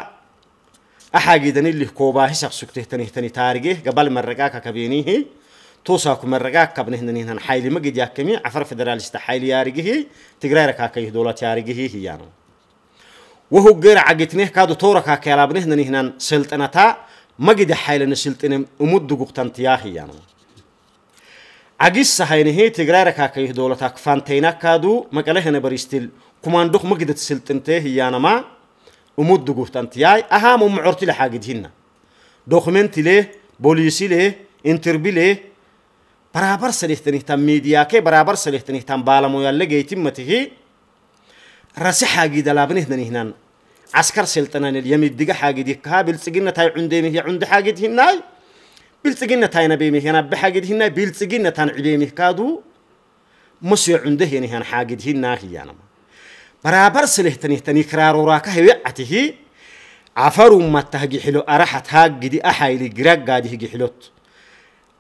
أحاجي دني اللي كوباه سكته تنه تنه تارجه قبل مرقاك كبينيه توساكم كابنه كابنهن هنا حيلي ما قد يحكمي عفر فدراليست حيلي يارجيه تجرير كاكيه دولة يارجيه هي يعني وهو غير عقتنه كادو تورا كاكيلابنهن هنا تا ما قد حيلن سلطنة أمد دقوقتان تياهي يعني عجيس هينه تجرير كاكيه دولة كفان تينا كادو ما قالهن بريستيل كمان دخ ما قد سلطنته هي يعني ما أمد دقوقتان تياي أهم معرتي لحاجتهن دوخمنتي له بوليسي له انتربي له برابر تام سليحتنيهتان که برابر تام بالا سليحتنيهتان بالمو يالغي تمته راسي حاجي دنیه نان عسكر دیگه بیل سلطنان اليمي دقا حاجي ديكها بلسقينا تاي عنديمه عند حاجي دهناي بلسقينا تاي نبيمه هنا بحاجي دهناي بلسقينا تان میه کادو مسيو عنده یه هنا دیه دهناه يانما برابر سليحتنيهتان يكرار وراكه يعته عفروا عفرم متهجی حلو أرحت هاجي دی احیلی جراج قادي هجي حلوت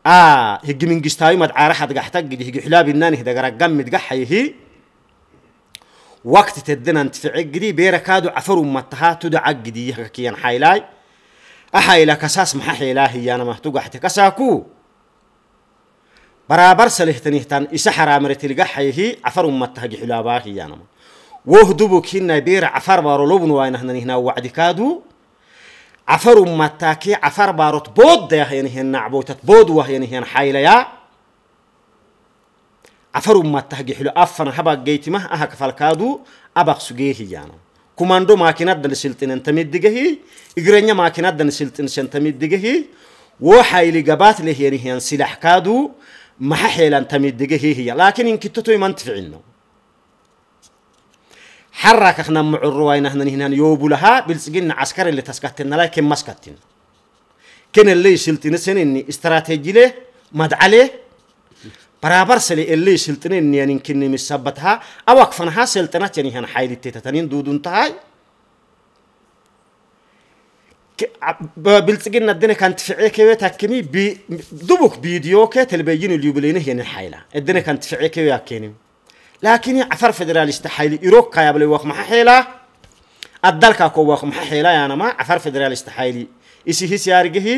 آه هجي من جستاي مد عارح دقحتك جدي هجي حلاب الناني دقرا جم دقحي هي وقت تدنا انتفع جدي بيركادو عفر ومتها تدع جدي هكيان حيلاي أحيلا كساس محا حيلاهي أنا مهتوق حتى كساكو برابر سلهتني تان إسحر أمرت الجحي هي عفر ومتها جحلاباهي أنا وهدبك هنا بير عفر بارو لبن وين هنا وعد كادو عفر ماتاكي عفر باروت بود يهين هن نعبوتت بود وهين هن يا عفر ماتاكي حلو أفن هبا جيتمه أهك فالكادو أبق سجيه يانو كوماندو ماكينات دن سلطن انت مدقهي إجرنيا ماكينات دن سلطن انت مدقهي وحيلي قبات لهين هن سلاح كادو ما حيلا انت مدقهي هي لكن إن كتتو يمنتفعنو حرك احنا مع الرواينا احنا هنا يوبو لها بلسجين عسكري اللي تسكتنا لكن كم مسكتنا كن اللي سلطنة إني استراتيجي له مدعلة برابر سلي اللي إني يعني كن مسبتها أو أكفنها سلطنة يعني هنا حيل تتتنين دودون تهاي بلتقينا الدنيا كانت في عكوة تاكني بدبوك فيديو كتل بيجين اليوبلينه هي يعني حيلة الدنيا كانت في عكوة تاكني laakiin acthar federalist xayli irog kayablay waq maxa xeelaa ad dalka ko waq maxa xeelayaanama acthar federalist xayli isi hisiyaarigihi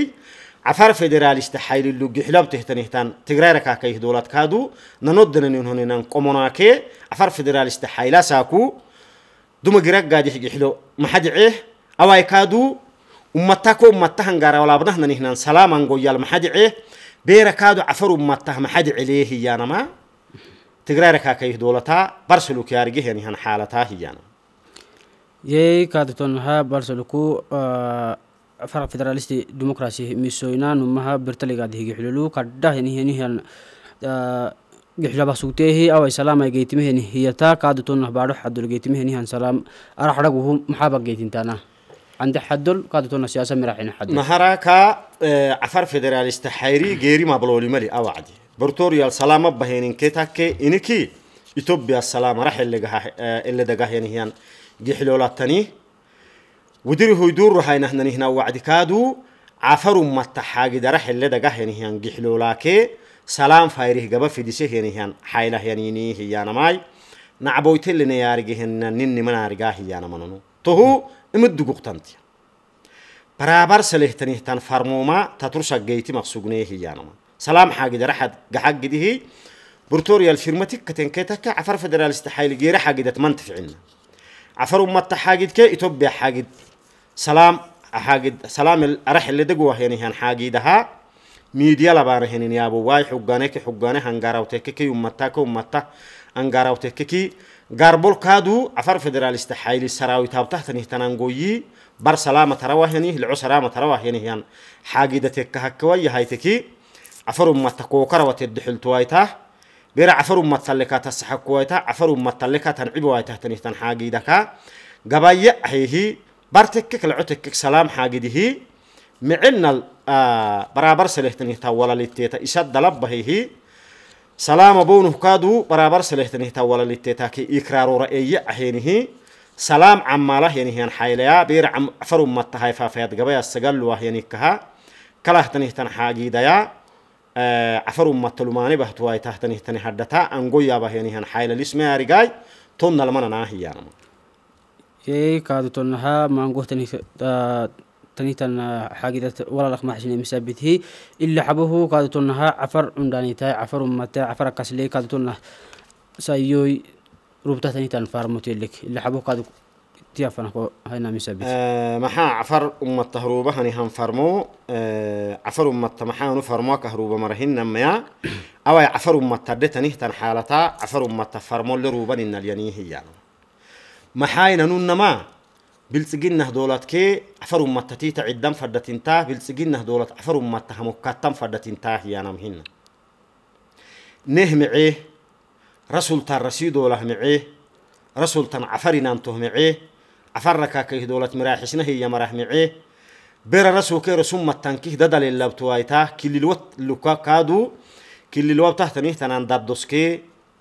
عفار فيدراليست حيل اللو جحلاب تهتني هتان تقرار كاكي دولات كادو ننودنا ننهن نن قموناكي عفار فيدراليست حيلا ساكو دوما جراك قادي جحلو ما حد عيه أواي كادو أمتاكو أمتاهن غارا ولا بدهن نهنان سلاما نقول يال يعني ما حد تقرار كاكيه دولتا برسلو كيارجي هني يعني هن حالتها هيانا يي كادتون ها برسلوكو آه، فرق فدراليستي ديمقراطي ميسوينان ومها برتلي قاد هيجي حلولو كده هني هني هن gixjaba sugteehi away salaamay geytimeheni hiyataa kaadutun nahbaadho xadol geytimeheni han salaam araxraguhu maxaaba geytintaana عند حدل قادت لنا سياسة مراحين حدل مهارا كا آه، عفر فيدراليست حيري غيري ما بلولي مالي أوعدي برتوريال سلامة بهينين كتاكي إنكي إثيوبيا السلامة راح اللي جه اللي دجاه يعني هنا جحلولة تاني ودري هو يدور هاي نحن هنا وعد كادو عفروا متحاج ده راح اللي دجاه يعني هنا جحلولة كي سلام فايره جبا في ديسه يعني هنا حيله يعني ني هي أنا ماي نعبويت اللي نيارجه هنا نني من أرجاه هي أنا منو تهو إمد دقوقتنتي برابر سلهتني هتان فرموما تترشق جيتي مقصودنيه هي أنا منو سلام حاجة ده رحد جحاج جديه برتوريا الفيرماتيك كتن كتك عفر فدرال استحايل جيرة حاجة ده منتفع عنا عفر أمت حاجة كي إتوبيا حاجة سلام حاجة سلام الرحل اللي دقوه يعني هن حاجة ده ها ميديا لبارة هن يعني أبو واي حجانك حجانه هنجارة وتككي أمتك أمتك هنجارة وتككي قربول كادو عفر فدرال استحيل السراوي تابته تنهتنانقوي بر سلامة رواه يعني العسرامة رواه يعني هن حاجة ده تكهكوي هاي تكي عفر أمت كوكروة الدحل توايته بير عفر أمت سلكات السحق كوايته عفر أمت سلكات عب وايته تنيتن حاجي دكا قبايا هي برتكك العتكك سلام حاجي دهي معنا آه برابر سله تنيتا ولا لتيتا إشد لبه هي سلام بونه كادو برابر سله تنيتا ولا لتيتا كي إكرار رأيي أهينه سلام عماله يعني هن حيليا بير عم فرم متهاي فافيد قبيا السجل وهي نكها كله تنيتن حاجي ديا آه، عفروا متلماني بهتواي تحتني تني حدتا أنقويا بهني هن حيل الاسم يا رجاي تونا لمن أنا هي أنا إيه كادو تنها ما نقول آه، تني تني تن حاجة ولا لخ ما حشني مسبته إلا حبه كادو تنها عفر عمداني تاي عفر متى عفر كسلي كادو تنها سايوي روبتا تني تن فارمتي لك حبه كادو تياف أنا هنا مسابيت آه محا عفر أمة تهروبة هني هم فرمو آه عفر أمة محا نفرمو كهروبة مرهن نميا أو عفر أمة تردت نهتن حالتا عفر أمة فرمو لروبا إن اليني هي يعني. محا ينون نما بلسجينه دولت كي عفر أمة تتيتا عدم فردتين تاه بلسجينه دولت عفر أمة همكتم فردتين تاه يا يعني نمهن نهمعيه رسول تان رسيدو لهمعيه رسول تان عفرنان تهمعيه afaraka kay dowlad maraaxisnahiyya maraaxmicee bera rasukeero sumatankih dadale labtuwaita kililwa lukakaadu kililwabtahtanih tanan dabdoskee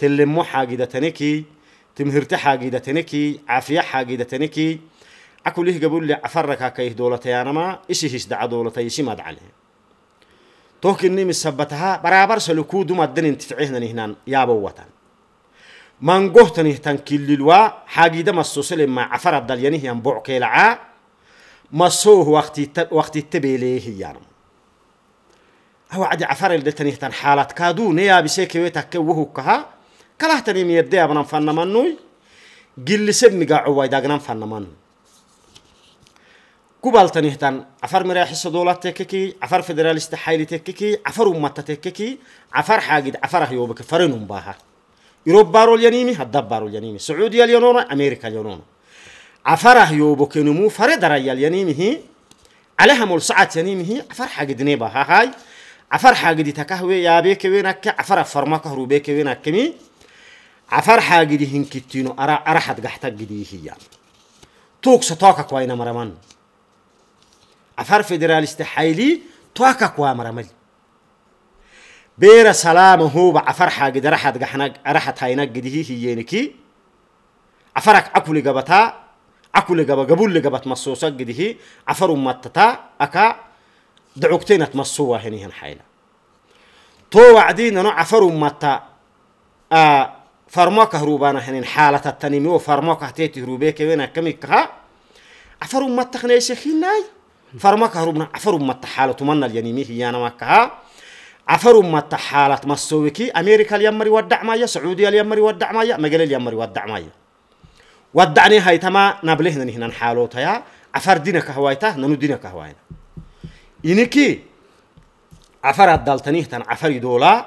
tellemmo xaagidataneki timhirte xaagidataneki cafiya xaagidataneki akulih gabulle afaraka kay dowlatayaanama isihis daca dowlatayisimadcale tohkinimi sabataha baraabarsa lukuu dumaddenin tifcehnanihnaan yaabowatan مانغوتني تنكيلوا حاجي ده مسوس لما عفر عبد الله يعني بوع كيلعا مسوه وقت وقت التبي هي يعني هو عاد عفر اللي تنه تن حالات كادو نيا بسيك ويتك وهو كها كله تني ميرد يا فنا منوي جل سب مجا عواي دعنا فنا من كوبال تنه تن عفر مريح الصدولة تككي عفر فدرال استحيل تككي عفر أمة تككي عفر حاجد عفره يوبك فرنهم بها يوروبا رول ينيمي هدبا رول ينيمي سعودية اليونونا أمريكا اليونونا عفره يوبو كنمو فرد ريا الينيمي هي عليها مول ساعة ينيمي هي عفر حاجة دنيبا ها هاي عفر حاجة دي تكهوي يا بيك وينك عفر فرمك هروبيك وينك كمي عفر حاجة دي هنكتينو أرا أرا حد قحتك دي هي يعني. توك ستوكا كوينا مرمان عفر فيدراليست حيلي توكا كوا مرمل بير سلام هو بعفرحة قد رحت جحنا رحت هاي نجد هي هي نكي عفرك أكل جبتها أكل جب قبول لجبت مصوصة قد هي عفر متتا أكا دعوكتين تمصوا هني هن حيلة تو وعدين أنا عفر متتا آه فرماك هروبانا هنين حالة التنمي وفرماك هتيت هروبيك وينا كم كها عفر متتا خنيشي خيناي فرماك هروبنا عفر متتا حالة تمنى الينمي هي أنا مكها عفر مت حالات مسويكي أمريكا اليمر ودع مايا سعودية اليمر ودع مايا مجال اليمر ودع مايا ودعني هاي تما نبلهنا نحن حالوتها يا عفر دينك هوايته ننو دينك هواينا إنكي عفر الدالتنيه تن عفر دولا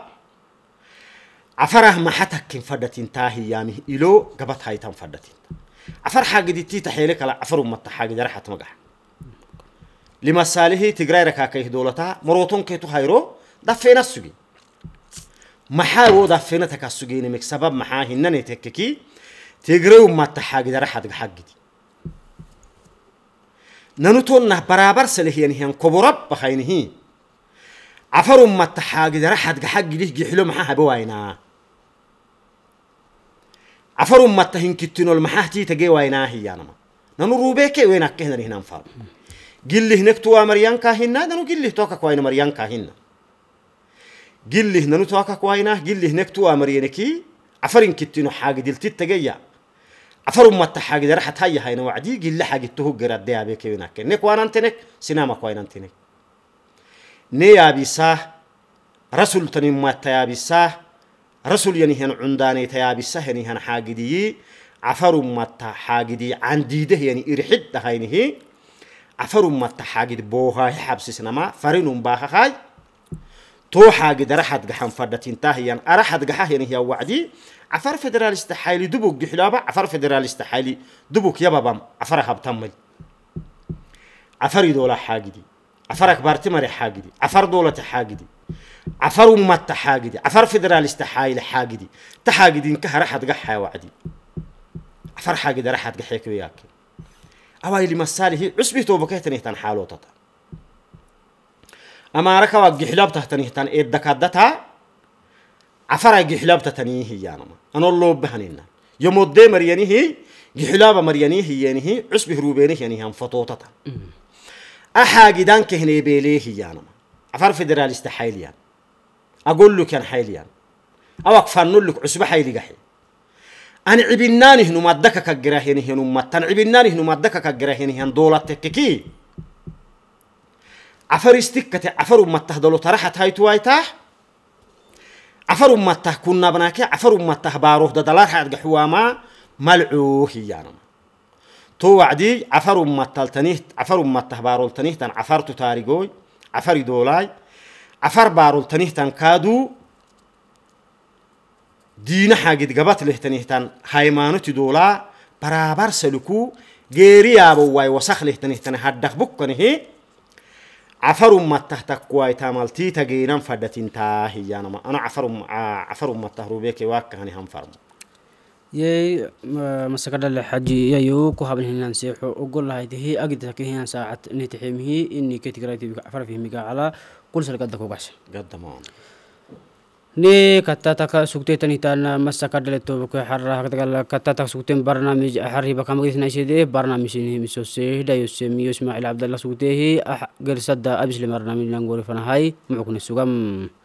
عفره ما حتك فدتين تاهي يعني إلو قبت هاي تم فدتين عفر حاجة دي تي تحيلك على عفر ومت حاجة دي راح تمجح لمساله تجري ركاكيه دولتها مروتون كيتو هيرو دفينا السجين maxaa wada fina takasugeen mik sabab maxaa hinani tekkeki tigrew ma taxaagidara xadga xagidi nanu tonna barabar salehiyan hiyan kuburab baxaynihi cafaru ma taxaagidara xadga xagidih gixilo maxaa habawaynaa cafaru ma tahinkitinol maxaa tiitagee waynaa hiyanama nanu ruubeeke weynakkehnan hinanfaado gillih nektuwaa maryankaa hinna nanu gillih tokkakwaino maryankaa hinna قل هنا نتواكا كوينا قل هناك تو أمرينكي عفرين كتنو حاجة دلتي تجيا عفرون ما تحاجة ده راح تهيا هاي نوعدي قل لي حاجة تهو جرد ده أبيك هناك نك وانا أنتنك سينما كوينا أنتنك نيا بيسا رسول تني ما تيا بيسا رسول يعني هن عنداني تيا بيسا هني هن حاجة دي عفرون ما تحاجة دي عندي ده يعني إرحد ده هاي نهي عفرون ما تحاجة بوها حبس سينما فرينون باها هاي تو قد رحت قحن فردت انتهيا أرحت قحن هي وعدي عفر فدرال استحالي دبوك جحلابة عفر فدرال استحالي دبوك يا يبابم عفرها بتمل عفر دولة حاجدي عفرك بارتمر حاجدي عفر دولة حاجدي عفر أمة حاجدي عفر فدرال استحالي حاجدي تحاجدين كه رحت قحا وعدي عفر حاجدي رحت جحيك وياك أوائل مساله عسبي تنحالو تطلع أمارك وجحلاب تهتنيه تان إيد دكادتها عفرا جحلاب تهتنيه هي يعني ما أنا الله بهنينا يوم الدي مرياني هي جحلاب مرياني هي يعني هي عصب هروبيني يعني هم فطوطة أحاجي دان كهني بيلي هي يعني ما عفر فدراليست يعني. أقول لك أنا حاليا يعني. أو أكفن لك عصب حالي جحي أنا عبناني هنو ما دكك الجراهيني هنو ما تن عبناني هنو ما دكك الجراهيني هن دولة تككي عفرستك عفر أمته دلو ترحت هاي توايته عفر أمته كنا بناك عفر أمته باروه دلار حد حواما ملعوه يعني تو وعدي عفر أمته تنيه عفر أمته بارول تنيه تن عفرت تاريجوي عفر دولاي عفر بارول تنيه تن كادو دين حاجة قبط له تنيه تن هايمانوت دولا برابر سلكو غيري أبو واي وسخ له تنيه تن هدخ بكنه عفرم مته تقوى تاملتي تجينا فدتين تاهي أنا ما أنا عفرم عفرم مته روبيك واك هني هم فرم يي مسكر الحج ييو كهابن هنا نسيح وقول لها هي أقدر كهنا ساعة نتحمه إني كتقرأ في عفر في مقالة كل سنة قدك وبحش قدمان ني كاتاتا كتاتك سكتيتني تانا مسكا دلتو بكو حرا كتاتك كتاتك سكتين برنامج حري بكا مغيث نشيدي برنامج ني مسوسي دا يوسمي يوسمع العبد الله سكتيه غير سدا ابش لبرنامج نغوري فنهاي معكم السوغم